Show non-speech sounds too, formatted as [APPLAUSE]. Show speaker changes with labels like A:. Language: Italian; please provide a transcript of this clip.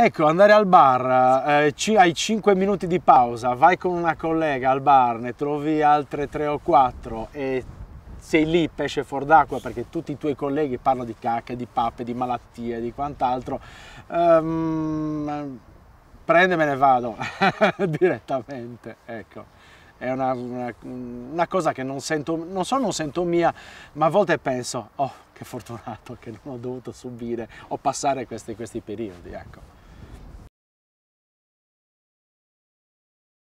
A: Ecco, andare al bar, eh, hai 5 minuti di pausa, vai con una collega al bar, ne trovi altre 3 o 4 e sei lì pesce fuor d'acqua perché tutti i tuoi colleghi parlano di cacche, di pappe, di malattie, di quant'altro. Um, ehm, prende me ne vado [LAUGHS] direttamente, ecco è una, una, una, cosa che non sento, non so non sento mia, ma a volte penso, oh che fortunato che non ho dovuto subire o passare questi, questi periodi, ecco.